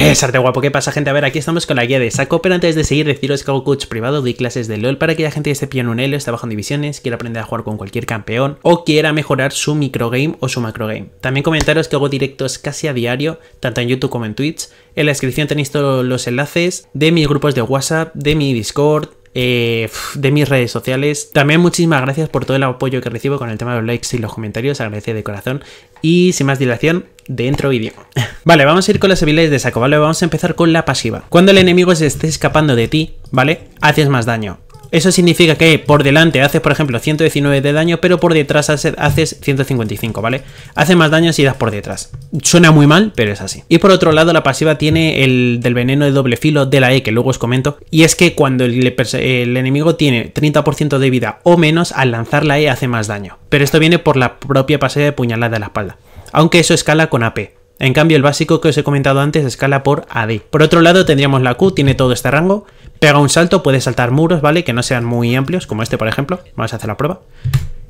Es arte guapo, ¿qué pasa gente? A ver, aquí estamos con la guía de saco, pero antes de seguir deciros que hago coach privado, doy clases de LOL para que la gente que esté pillando un esté está bajando divisiones, quiera aprender a jugar con cualquier campeón o quiera mejorar su microgame o su macrogame. También comentaros que hago directos casi a diario, tanto en YouTube como en Twitch. En la descripción tenéis todos los enlaces de mis grupos de WhatsApp, de mi Discord, eh, de mis redes sociales. También muchísimas gracias por todo el apoyo que recibo con el tema de los likes y los comentarios. Agradece de corazón. Y sin más dilación, dentro vídeo. vale, vamos a ir con las habilidades de saco, ¿vale? Vamos a empezar con la pasiva. Cuando el enemigo se esté escapando de ti, ¿vale? Haces más daño. Eso significa que por delante haces, por ejemplo, 119 de daño, pero por detrás haces 155, ¿vale? Hace más daño si das por detrás. Suena muy mal, pero es así. Y por otro lado, la pasiva tiene el del veneno de doble filo de la E, que luego os comento. Y es que cuando el, enemigo tiene 30% de vida o menos, al lanzar la E hace más daño. Pero esto viene por la propia pasiva de puñalada de la espalda. Aunque eso escala con AP. En cambio, el básico que os he comentado antes escala por AD. Por otro lado, tendríamos la Q, tiene todo este rango. Pega un salto, puede saltar muros, ¿vale? Que no sean muy amplios, como este, por ejemplo. Vamos a hacer la prueba.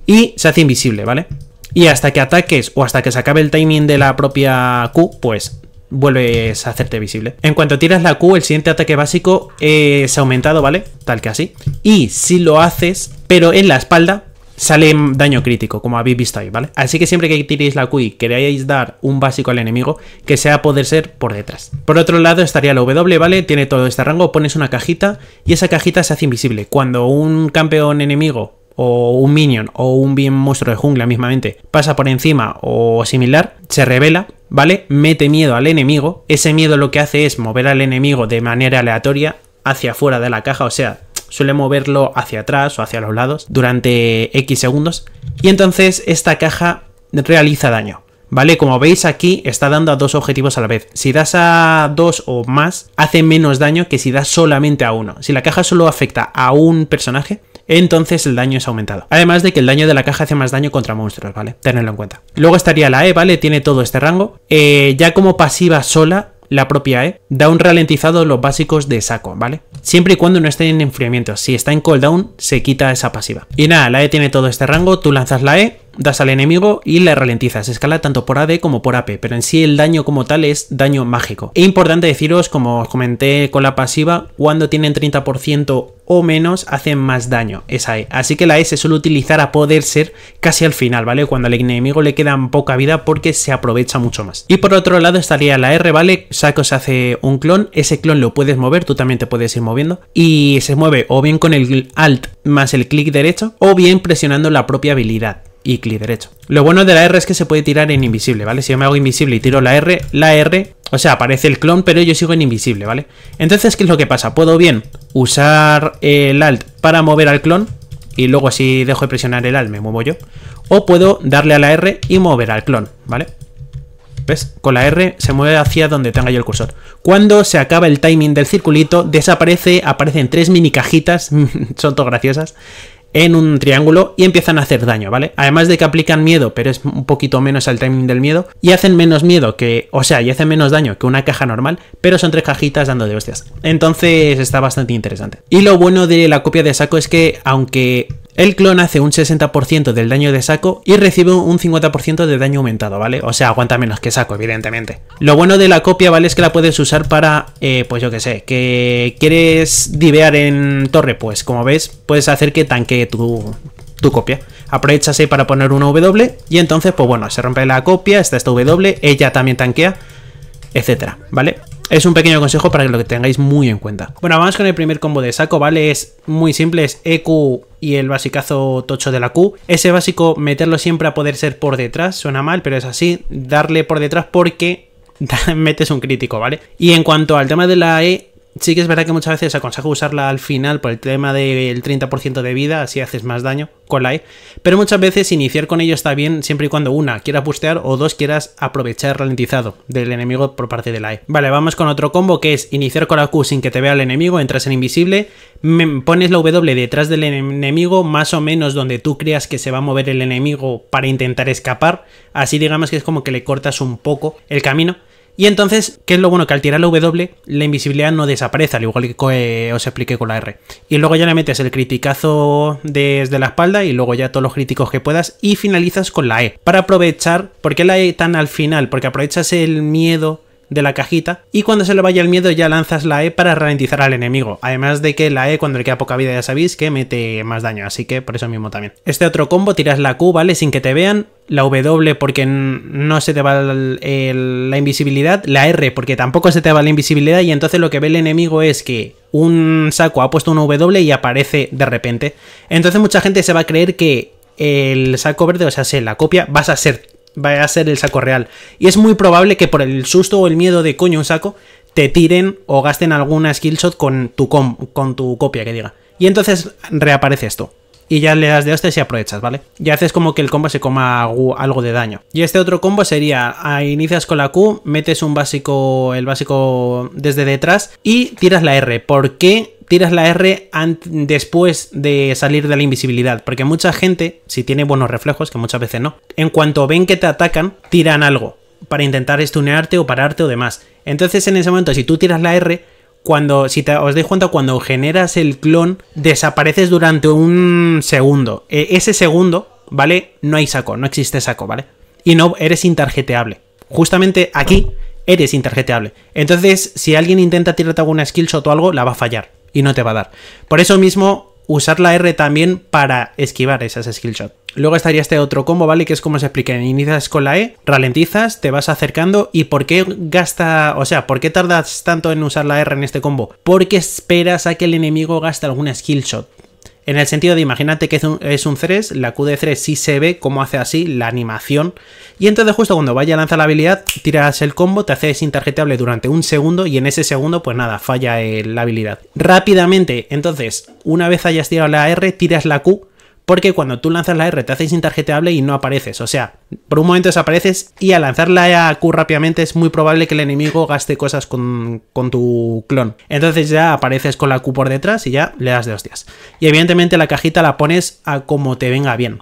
Y se hace invisible, ¿vale? Y hasta que ataques o hasta que se acabe el timing de la propia Q, pues vuelves a hacerte visible. En cuanto tiras la Q, el siguiente ataque básico es aumentado, ¿vale? Tal que así. Y si lo haces, pero en la espalda, sale daño crítico, como habéis visto ahí, ¿vale? Así que siempre que tiréis la QI, queráis dar un básico al enemigo, que sea poder ser por detrás. Por otro lado estaría la W, ¿vale? Tiene todo este rango, pones una cajita y esa cajita se hace invisible. Cuando un campeón enemigo o un minion o un bien monstruo de jungla mismamente pasa por encima o similar, se revela ¿vale? Mete miedo al enemigo. Ese miedo lo que hace es mover al enemigo de manera aleatoria hacia afuera de la caja, o sea, suele moverlo hacia atrás o hacia los lados durante X segundos y entonces esta caja realiza daño. ¿Vale? Como veis aquí está dando a dos objetivos a la vez. Si das a dos o más, hace menos daño que si das solamente a uno. Si la caja solo afecta a un personaje, entonces el daño es aumentado. Además de que el daño de la caja hace más daño contra monstruos, ¿vale? Tenerlo en cuenta. Luego estaría la E, ¿vale? Tiene todo este rango. Eh, ya como pasiva sola, la propia E, da un ralentizado los básicos de saco, ¿vale? Siempre y cuando no esté en enfriamiento. Si está en cooldown, se quita esa pasiva. Y nada, la E tiene todo este rango, tú lanzas la E das al enemigo y le ralentizas. Escala tanto por AD como por AP, pero en sí el daño como tal es daño mágico. E importante deciros, como os comenté con la pasiva, cuando tienen 30% o menos hacen más daño esa E. Así que la S e se suele utilizar a poder ser casi al final, ¿vale? Cuando al enemigo le queda poca vida porque se aprovecha mucho más. Y por otro lado estaría la R, ¿vale? Sacos hace un clon, ese clon lo puedes mover, tú también te puedes ir moviendo y se mueve o bien con el Alt más el clic derecho o bien presionando la propia habilidad y clic derecho. Lo bueno de la R es que se puede tirar en invisible, ¿vale? Si yo me hago invisible y tiro la R, la R, o sea, aparece el clon, pero yo sigo en invisible, ¿vale? Entonces, ¿qué es lo que pasa? Puedo bien usar el Alt para mover al clon, y luego si dejo de presionar el Alt me muevo yo. O puedo darle a la R y mover al clon, ¿vale? ¿Ves? Con la R se mueve hacia donde tenga yo el cursor. Cuando se acaba el timing del circulito, desaparece, aparecen tres mini cajitas, son todo graciosas, en un triángulo y empiezan a hacer daño, ¿vale? Además de que aplican miedo, pero es un poquito menos al timing del miedo, y hacen menos miedo que, o sea, y hacen menos daño que una caja normal, pero son tres cajitas dando de hostias. Entonces está bastante interesante. Y lo bueno de la copia de saco es que, aunque el clon hace un 60% del daño de saco y recibe un 50% de daño aumentado, ¿vale? O sea, aguanta menos que saco, evidentemente. Lo bueno de la copia, ¿vale? Es que la puedes usar para, eh, pues yo qué sé, que quieres divear en torre, pues como ves, puedes hacer que tanque tu, tu copia. Aprovechase para poner una W y entonces, pues bueno, se rompe la copia, está esta W, ella también tanquea, etcétera, ¿vale? Es un pequeño consejo para que lo que tengáis muy en cuenta. Bueno, vamos con el primer combo de saco, ¿vale? Es muy simple, es EQ y el basicazo tocho de la Q. Ese básico, meterlo siempre a poder ser por detrás, suena mal, pero es así, darle por detrás porque metes un crítico, ¿vale? Y en cuanto al tema de la E, Sí que es verdad que muchas veces aconsejo usarla al final por el tema del 30% de vida, así haces más daño con la E. Pero muchas veces iniciar con ello está bien siempre y cuando una quiera bustear o dos quieras aprovechar ralentizado del enemigo por parte de la E. Vale, vamos con otro combo que es iniciar con la Q sin que te vea el enemigo, entras en invisible, pones la W detrás del enemigo, más o menos donde tú creas que se va a mover el enemigo para intentar escapar. Así digamos que es como que le cortas un poco el camino y entonces, ¿qué es lo bueno? Que al tirar la W, la invisibilidad no desaparece, al igual que eh, os expliqué con la R. Y luego ya le metes el criticazo desde la espalda y luego ya todos los críticos que puedas y finalizas con la E. Para aprovechar, ¿por qué la E tan al final? Porque aprovechas el miedo de la cajita y cuando se le vaya el miedo ya lanzas la E para ralentizar al enemigo, además de que la E cuando le queda poca vida ya sabéis que mete más daño, así que por eso mismo también. Este otro combo tiras la Q, ¿vale? Sin que te vean, la W porque no se te va la invisibilidad, la R porque tampoco se te va la invisibilidad y entonces lo que ve el enemigo es que un saco ha puesto una W y aparece de repente. Entonces mucha gente se va a creer que el saco verde, o sea, se la copia, vas a ser va a ser el saco real. Y es muy probable que por el susto o el miedo de coño un saco, te tiren o gasten alguna skillshot con tu, com con tu copia, que diga. Y entonces reaparece esto. Y ya le das de hostias y aprovechas, ¿vale? Ya haces como que el combo se coma algo de daño. Y este otro combo sería, inicias con la Q, metes un básico, el básico desde detrás y tiras la R. ¿Por qué tiras la R después de salir de la invisibilidad, porque mucha gente, si tiene buenos reflejos, que muchas veces no, en cuanto ven que te atacan, tiran algo para intentar estunearte o pararte o demás. Entonces en ese momento, si tú tiras la R, cuando, si te, os dais cuenta, cuando generas el clon, desapareces durante un segundo. E, ese segundo, ¿vale? No hay saco, no existe saco, ¿vale? Y no, eres intarjeteable. Justamente aquí eres intargeteable. Entonces, si alguien intenta tirarte alguna skillshot o algo, la va a fallar y no te va a dar. Por eso mismo, usar la R también para esquivar esas skill Luego estaría este otro combo, ¿vale? Que es como se explica, inicias con la E, ralentizas, te vas acercando y ¿por qué gasta, o sea, por qué tardas tanto en usar la R en este combo? Porque esperas a que el enemigo gaste alguna skillshot en el sentido de, imagínate que es un, 3, la Q de 3 sí se ve cómo hace así la animación. Y entonces justo cuando vaya a lanzar la habilidad, tiras el combo, te haces intarjetable durante un segundo y en ese segundo pues nada, falla la habilidad. Rápidamente, entonces, una vez hayas tirado la R, tiras la Q porque cuando tú lanzas la R te haces intarjeteable y no apareces. O sea, por un momento desapareces y al lanzar la e Q rápidamente es muy probable que el enemigo gaste cosas con, con tu clon. Entonces ya apareces con la Q por detrás y ya le das de hostias. Y evidentemente la cajita la pones a como te venga bien.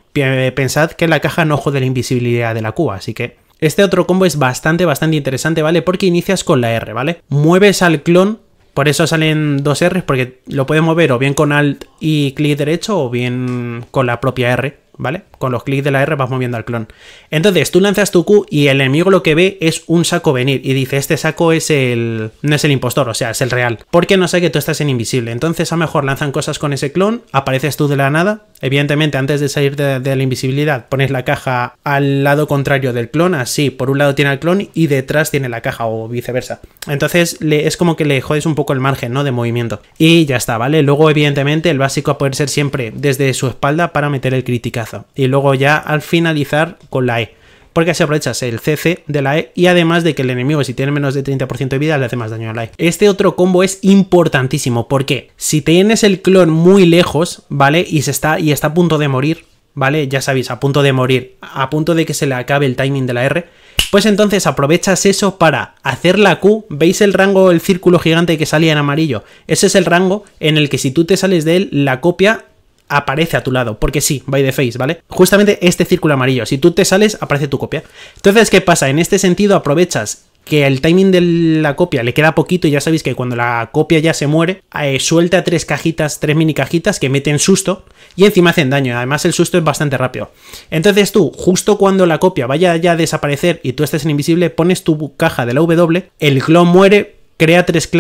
Pensad que la caja no jode la invisibilidad de la Q, así que... Este otro combo es bastante, bastante interesante, ¿vale? Porque inicias con la R, ¿vale? Mueves al clon por eso salen dos R's, porque lo puedes mover o bien con Alt y clic derecho o bien con la propia R. ¿vale? Con los clics de la R vas moviendo al clon. Entonces, tú lanzas tu Q y el enemigo lo que ve es un saco venir y dice, este saco es el... no es el impostor, o sea, es el real. Porque no sé que tú estás en invisible. Entonces, a lo mejor lanzan cosas con ese clon, apareces tú de la nada. Evidentemente, antes de salir de, la invisibilidad, pones la caja al lado contrario del clon, así, por un lado tiene al clon y detrás tiene la caja o viceversa. Entonces, le, es como que le jodes un poco el margen, ¿no? De movimiento. Y ya está, ¿vale? Luego, evidentemente, el básico a poder ser siempre desde su espalda para meter el crítica y luego ya al finalizar con la E. Porque así aprovechas el CC de la E y además de que el enemigo si tiene menos de 30% de vida le hace más daño a la E. Este otro combo es importantísimo porque si tienes el clon muy lejos, ¿vale? Y, se está, y está a punto de morir, ¿vale? Ya sabéis, a punto de morir, a punto de que se le acabe el timing de la R, pues entonces aprovechas eso para hacer la Q, ¿veis el rango, el círculo gigante que salía en amarillo? Ese es el rango en el que si tú te sales de él, la copia aparece a tu lado, porque sí, by the face, ¿vale? Justamente este círculo amarillo, si tú te sales, aparece tu copia. Entonces, ¿qué pasa? En este sentido aprovechas que el timing de la copia le queda poquito y ya sabéis que cuando la copia ya se muere, eh, suelta tres cajitas, tres mini cajitas que meten susto y encima hacen daño. Además el susto es bastante rápido. Entonces tú, justo cuando la copia vaya ya a desaparecer y tú estés en invisible, pones tu caja de la W, el clon muere, crea tres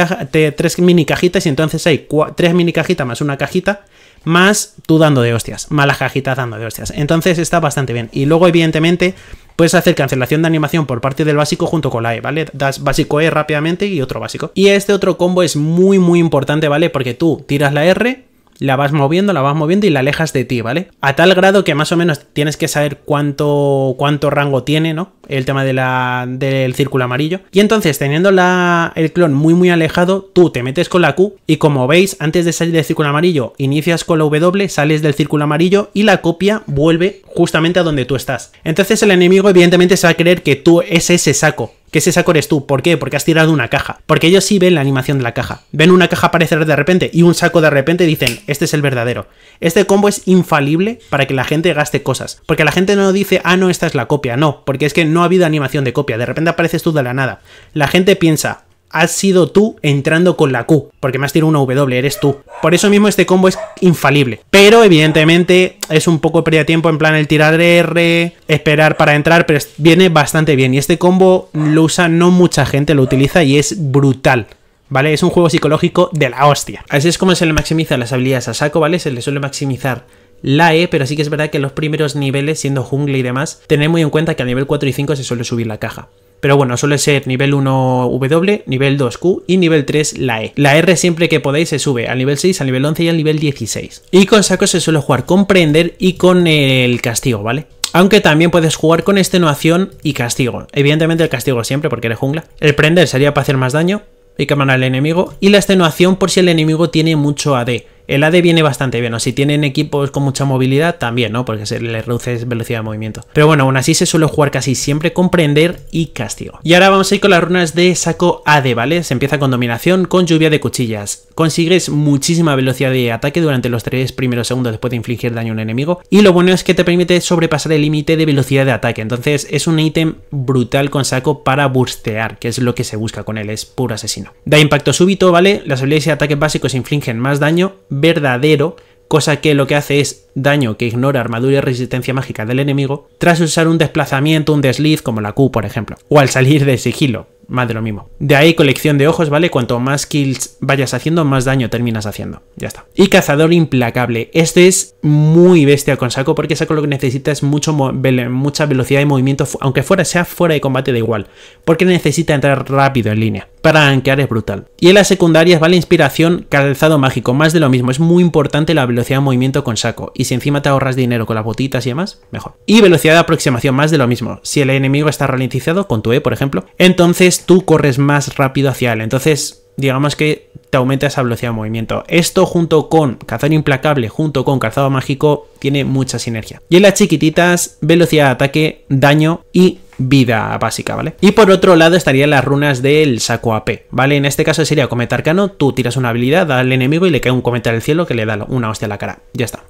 mini cajitas y entonces hay tres mini cajitas más una cajita más tú dando de hostias, cajitas dando de hostias. Entonces está bastante bien. Y luego, evidentemente, puedes hacer cancelación de animación por parte del básico junto con la E, ¿vale? Das básico E rápidamente y otro básico. Y este otro combo es muy, muy importante, ¿vale? Porque tú tiras la R, la vas moviendo, la vas moviendo y la alejas de ti, ¿vale? A tal grado que más o menos tienes que saber cuánto, cuánto rango tiene, ¿no? El tema de la, del círculo amarillo. Y entonces, teniendo el clon muy muy alejado, tú te metes con la Q y como veis, antes de salir del círculo amarillo, inicias con la W, sales del círculo amarillo y la copia vuelve justamente a donde tú estás. Entonces el enemigo evidentemente se va a creer que tú es ese saco ese saco eres tú? ¿Por qué? Porque has tirado una caja. Porque ellos sí ven la animación de la caja. Ven una caja aparecer de repente y un saco de repente dicen, este es el verdadero. Este combo es infalible para que la gente gaste cosas. Porque la gente no dice, ah, no, esta es la copia. No, porque es que no ha habido animación de copia. De repente apareces tú de la nada. La gente piensa, has sido tú entrando con la Q, porque me has tirado una W, eres tú. Por eso mismo este combo es infalible. Pero evidentemente es un poco pérdida de tiempo en plan el tirar R, esperar para entrar, pero viene bastante bien. Y este combo lo usa no mucha gente, lo utiliza y es brutal. ¿Vale? Es un juego psicológico de la hostia. Así es como se le maximizan las habilidades a saco, ¿vale? Se le suele maximizar la E, pero sí que es verdad que los primeros niveles, siendo jungle y demás, tened muy en cuenta que a nivel 4 y 5 se suele subir la caja. Pero bueno, suele ser nivel 1 W, nivel 2 Q y nivel 3 la E. La R siempre que podáis se sube al nivel 6, al nivel 11 y al nivel 16. Y con saco se suele jugar con prender y con el castigo, ¿vale? Aunque también puedes jugar con extenuación y castigo. Evidentemente el castigo siempre porque eres jungla. El prender sería para hacer más daño y quemar al enemigo. Y la extenuación por si el enemigo tiene mucho AD. El AD viene bastante bien, o si tienen equipos con mucha movilidad también, ¿no? Porque se les reduce velocidad de movimiento. Pero bueno, aún así se suele jugar casi siempre comprender y castigo. Y ahora vamos a ir con las runas de saco AD, ¿vale? Se empieza con dominación, con lluvia de cuchillas. Consigues muchísima velocidad de ataque durante los tres primeros segundos después de infligir daño a un enemigo. Y lo bueno es que te permite sobrepasar el límite de velocidad de ataque. Entonces es un ítem brutal con saco para burstear, que es lo que se busca con él, es puro asesino. Da impacto súbito, ¿vale? Las habilidades y ataques básicos infligen más daño verdadero, cosa que lo que hace es daño que ignora armadura y resistencia mágica del enemigo, tras usar un desplazamiento, un desliz como la Q por ejemplo, o al salir de sigilo, más de lo mismo. De ahí colección de ojos, ¿vale? Cuanto más kills vayas haciendo, más daño terminas haciendo. Ya está. Y cazador implacable. Este es muy bestia con saco porque saco lo que necesita es mucho mucha velocidad de movimiento, aunque fuera sea fuera de combate da igual, porque necesita entrar rápido en línea. Para anquear es brutal. Y en las secundarias vale inspiración, calzado mágico, más de lo mismo. Es muy importante la velocidad de movimiento con saco. Y si encima te ahorras dinero con las botitas y demás, mejor. Y velocidad de aproximación, más de lo mismo. Si el enemigo está ralentizado, con tu E, por ejemplo, entonces tú corres más rápido hacia él. Entonces, digamos que te aumenta esa velocidad de movimiento. Esto junto con cazar Implacable, junto con Calzado Mágico, tiene mucha sinergia. Y en las chiquititas, velocidad de ataque, daño y vida básica, ¿vale? Y por otro lado estarían las runas del saco AP, ¿vale? En este caso sería cometa arcano, tú tiras una habilidad al enemigo y le cae un cometa del cielo que le da una hostia a la cara. Ya está.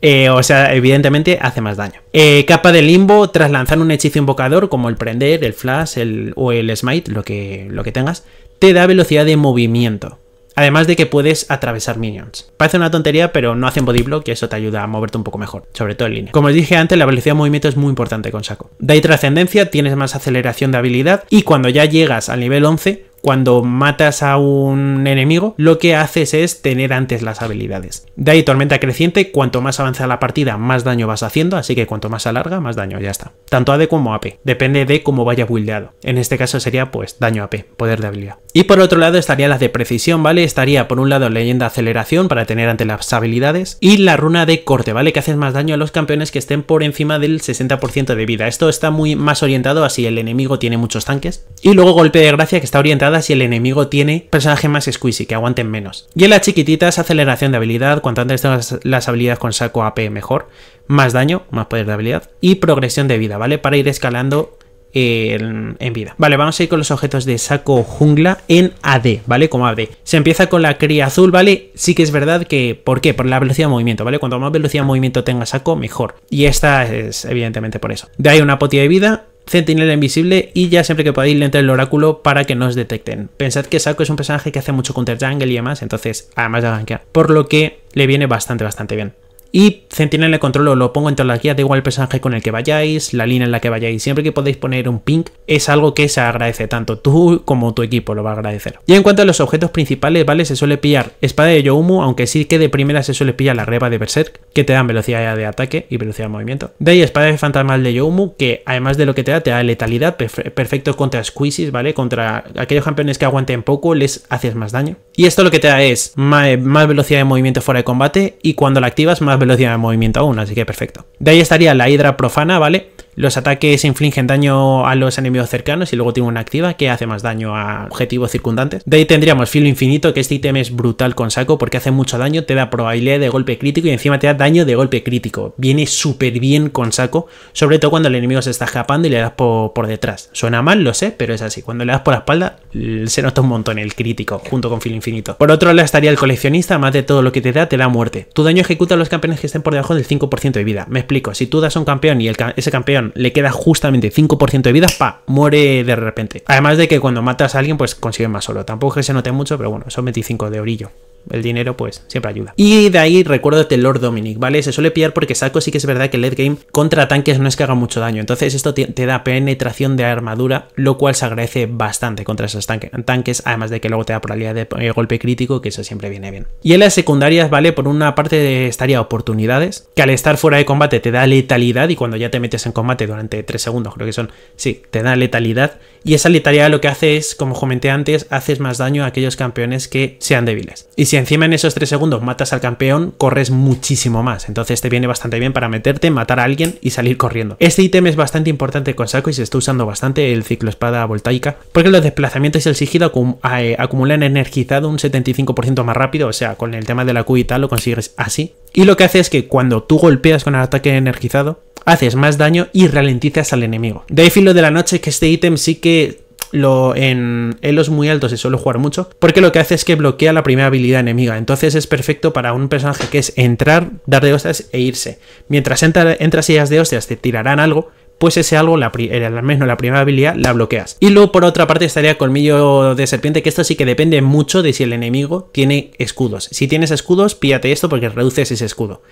Eh, o sea, evidentemente hace más daño. Eh, capa de limbo, tras lanzar un hechizo invocador como el prender, el flash el, o el smite, lo que, lo que tengas, te da velocidad de movimiento. Además de que puedes atravesar minions. Parece una tontería, pero no hacen bodyblock. y eso te ayuda a moverte un poco mejor, sobre todo en línea. Como os dije antes, la velocidad de movimiento es muy importante con Saco. Da y trascendencia, tienes más aceleración de habilidad y cuando ya llegas al nivel 11, cuando matas a un enemigo, lo que haces es tener antes las habilidades. De ahí tormenta creciente, cuanto más avanza la partida, más daño vas haciendo, así que cuanto más alarga, más daño, ya está. Tanto AD como AP, depende de cómo vaya buildeado. En este caso sería pues daño AP, poder de habilidad. Y por otro lado estaría las de precisión, ¿vale? Estaría por un lado leyenda aceleración para tener antes las habilidades y la runa de corte, ¿vale? Que haces más daño a los campeones que estén por encima del 60% de vida. Esto está muy más orientado a si el enemigo tiene muchos tanques. Y luego golpe de gracia que está orientada si el enemigo tiene personaje más squeezy, que aguanten menos. Y en las chiquititas, aceleración de habilidad, cuanto antes tengas las habilidades con saco AP mejor, más daño, más poder de habilidad, y progresión de vida, ¿vale? Para ir escalando eh, en, en, vida. Vale, vamos a ir con los objetos de saco jungla en AD, ¿vale? Como AD. Se empieza con la cría azul, ¿vale? Sí que es verdad que, ¿por qué? Por la velocidad de movimiento, ¿vale? Cuanto más velocidad de movimiento tenga saco, mejor. Y esta es evidentemente por eso. De ahí una potilla de vida, Centinela Invisible y ya siempre que podáis le entre el oráculo para que no os detecten. Pensad que Saco es un personaje que hace mucho counter jungle y demás, entonces además de gankear, por lo que le viene bastante, bastante bien. Y centinela de control lo pongo entre las guías, da igual el personaje con el que vayáis, la línea en la que vayáis, siempre que podéis poner un ping, es algo que se agradece tanto tú como tu equipo lo va a agradecer. Y en cuanto a los objetos principales, ¿vale? Se suele pillar espada de Youmu, aunque sí que de primera se suele pillar la reba de Berserk, que te dan velocidad de ataque y velocidad de movimiento. De ahí espada de fantasma de Youmu, que además de lo que te da, te da letalidad, perfecto contra squeezes, ¿vale? Contra aquellos campeones que aguanten poco, les haces más daño. Y esto lo que te da es más velocidad de movimiento fuera de combate y cuando la activas más velocidad de movimiento aún, así que perfecto. De ahí estaría la hidra profana, ¿vale? Los ataques infligen daño a los enemigos cercanos y luego tiene una activa que hace más daño a objetivos circundantes. De ahí tendríamos filo infinito, que este ítem es brutal con saco porque hace mucho daño, te da probabilidad de golpe crítico y encima te da daño de golpe crítico. Viene súper bien con saco, sobre todo cuando el enemigo se está escapando y le das por, detrás. Suena mal, lo sé, pero es así. Cuando le das por la espalda se nota un montón el crítico junto con filo infinito. Por otro lado estaría el coleccionista, más de todo lo que te da, te da muerte. Tu daño ejecuta a los campeones que estén por debajo del 5% de vida. Me explico, si tú das a un campeón y el, ese campeón le queda justamente 5% de vida, pa, muere de repente. Además de que cuando matas a alguien, pues consigue más solo. Tampoco que se note mucho, pero bueno, son 25 de orillo el dinero pues siempre ayuda. Y de ahí recuérdate Lord Dominic, ¿vale? Se suele pillar porque Saco sí que es verdad que el late game contra tanques no es que haga mucho daño, entonces esto te, da penetración de armadura, lo cual se agradece bastante contra esos tanques, tanques, además de que luego te da probabilidad de eh, golpe crítico, que eso siempre viene bien. Y en las secundarias, ¿vale? Por una parte estaría oportunidades, que al estar fuera de combate te da letalidad y cuando ya te metes en combate durante 3 segundos, creo que son, sí, te da letalidad y esa letalidad lo que hace es, como comenté antes, haces más daño a aquellos campeones que sean débiles. Y si encima en esos 3 segundos matas al campeón, corres muchísimo más. Entonces te viene bastante bien para meterte, matar a alguien y salir corriendo. Este ítem es bastante importante con Saco y se está usando bastante el ciclo espada voltaica, porque los desplazamientos y el sigilo eh, acumulan energizado un 75% más rápido, o sea, con el tema de la Q y tal lo consigues así. Y lo que hace es que cuando tú golpeas con el ataque energizado, haces más daño y ralentizas al enemigo. De ahí filo de la noche que este ítem sí que lo, en elos muy altos se suele jugar mucho, porque lo que hace es que bloquea la primera habilidad enemiga. Entonces es perfecto para un personaje que es entrar, dar de hostias e irse. Mientras entras y das de hostias te tirarán algo, pues ese algo, la al menos la primera habilidad, la bloqueas. Y luego por otra parte estaría Colmillo de Serpiente, que esto sí que depende mucho de si el enemigo tiene escudos. Si tienes escudos, píllate esto porque reduces ese escudo.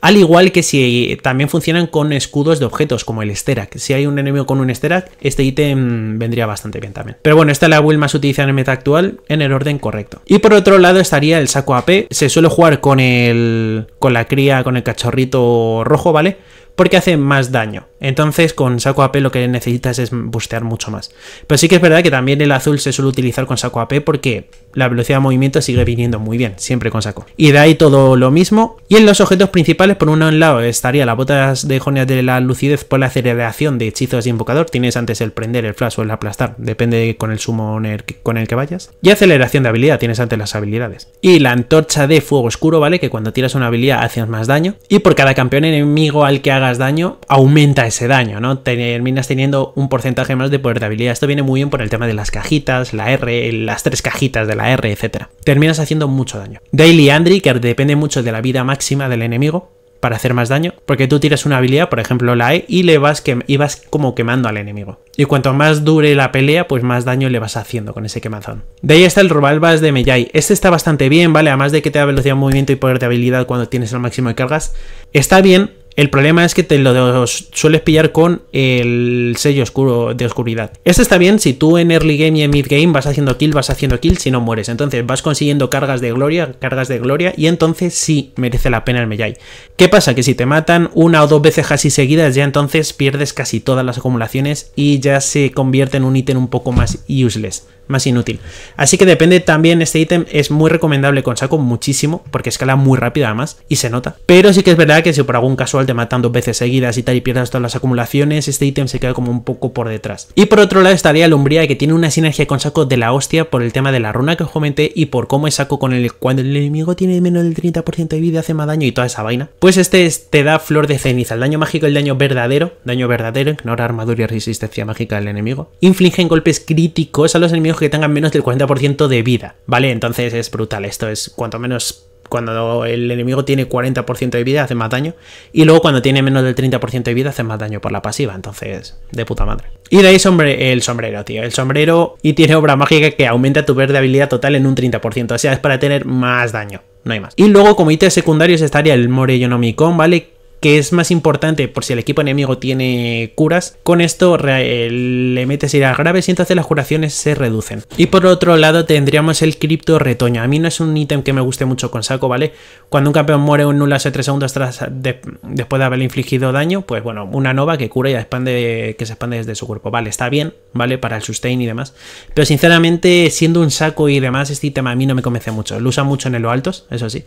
Al igual que si también funcionan con escudos de objetos, como el Sterak. Si hay un enemigo con un Sterak, este ítem vendría bastante bien también. Pero bueno, esta es la build más utilizada en el meta actual, en el orden correcto. Y por otro lado estaría el saco AP. Se suele jugar con el. con la cría, con el cachorrito rojo, ¿vale? Porque hace más daño. Entonces con saco AP lo que necesitas es bustear mucho más. Pero sí que es verdad que también el azul se suele utilizar con saco AP porque la velocidad de movimiento sigue viniendo muy bien, siempre con saco. Y de ahí todo lo mismo. Y en los objetos principales, por un lado estaría la botas de jonias de la lucidez por la aceleración de hechizos y invocador. Tienes antes el prender, el flash o el aplastar, depende con el summoner con el que vayas. Y aceleración de habilidad, tienes antes las habilidades. Y la antorcha de fuego oscuro, ¿vale? Que cuando tiras una habilidad haces más daño. Y por cada campeón enemigo al que hagas daño, aumenta ese daño, ¿no? Terminas teniendo un porcentaje más de poder de habilidad. Esto viene muy bien por el tema de las cajitas, la R, las tres cajitas de la R, etc. Terminas haciendo mucho daño. Daily Andri, que depende mucho de la vida máxima del enemigo, para hacer más daño, porque tú tiras una habilidad, por ejemplo la E, y le vas, que ibas como quemando al enemigo. Y cuanto más dure la pelea, pues más daño le vas haciendo con ese quemazón. De ahí está el Robalbas de Mejai. Este está bastante bien, ¿vale? Además de que te da velocidad, de movimiento y poder de habilidad cuando tienes el máximo de cargas. Está bien, el problema es que te lo sueles pillar con el sello oscuro de oscuridad. Esto está bien si tú en early game y en mid game vas haciendo kill, vas haciendo kill si no mueres. Entonces vas consiguiendo cargas de gloria, cargas de gloria y entonces sí merece la pena el Mejai. ¿Qué pasa? Que si te matan una o dos veces así seguidas ya entonces pierdes casi todas las acumulaciones y ya se convierte en un ítem un poco más useless más inútil. Así que depende también, este ítem es muy recomendable con saco muchísimo, porque escala muy rápido además, y se nota. Pero sí que es verdad que si por algún casual te matan dos veces seguidas y tal y pierdas todas las acumulaciones, este ítem se queda como un poco por detrás. Y por otro lado estaría el umbría que tiene una sinergia con saco de la hostia por el tema de la runa que os comenté y por cómo es saco con el cuando el enemigo tiene menos del 30% de vida hace más daño y toda esa vaina. Pues este te da flor de ceniza, el daño mágico, el daño verdadero, daño verdadero, ignora armadura y resistencia mágica del enemigo. Infligen golpes críticos a los enemigos que tengan menos del 40% de vida, ¿vale? Entonces es brutal, esto es cuanto menos... Cuando el enemigo tiene 40% de vida hace más daño. Y luego cuando tiene menos del 30% de vida hace más daño por la pasiva. Entonces, de puta madre. Y de ahí el sombrero, tío. El sombrero y tiene obra mágica que aumenta tu verde habilidad total en un 30%. O sea, es para tener más daño. No hay más. Y luego como ítems secundarios estaría el Morellonomicon, ¿vale? que es más importante por si el equipo enemigo tiene curas. Con esto le metes iras graves y entonces las curaciones se reducen. Y por otro lado tendríamos el cripto retoño. A mí no es un ítem que me guste mucho con saco, ¿vale? Cuando un campeón muere un nulo hace 3 segundos tras después de haberle infligido daño, pues bueno, una nova que cura y expande, que se expande desde su cuerpo. Vale, está bien, ¿vale? Para el sustain y demás. Pero sinceramente, siendo un saco y demás, este tema a mí no me convence mucho. Lo usa mucho en los altos, eso sí.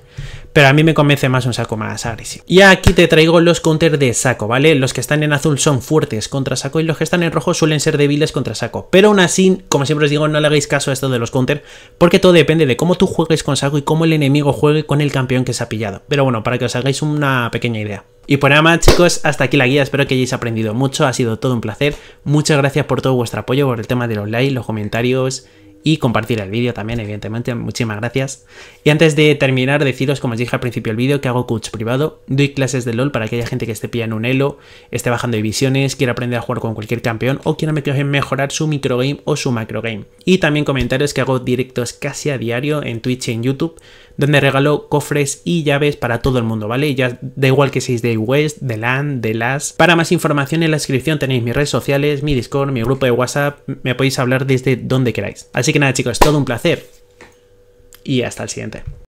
Pero a mí me convence más un saco más agresivo. Y aquí te traigo traigo los counters de saco, ¿vale? Los que están en azul son fuertes contra saco y los que están en rojo suelen ser débiles contra saco. Pero aún así, como siempre os digo, no le hagáis caso a esto de los counters, porque todo depende de cómo tú juegues con saco y cómo el enemigo juegue con el campeón que se ha pillado. Pero bueno, para que os hagáis una pequeña idea. Y por nada más chicos, hasta aquí la guía, espero que hayáis aprendido mucho, ha sido todo un placer, muchas gracias por todo vuestro apoyo, por el tema de los likes, los comentarios y compartir el vídeo también, evidentemente. Muchísimas gracias. Y antes de terminar, deciros, como os dije al principio del vídeo, que hago coach privado. Doy clases de LOL para aquella gente que esté pillando un elo, esté bajando divisiones, quiera aprender a jugar con cualquier campeón o quiera mejorar su microgame o su macrogame. Y también comentarios que hago directos casi a diario en Twitch y en YouTube donde regaló cofres y llaves para todo el mundo, ¿vale? ya da igual que seis de West, de LAN, de LAS. Para más información en la descripción tenéis mis redes sociales, mi Discord, mi grupo de WhatsApp, me podéis hablar desde donde queráis. Así que nada chicos, todo un placer y hasta el siguiente.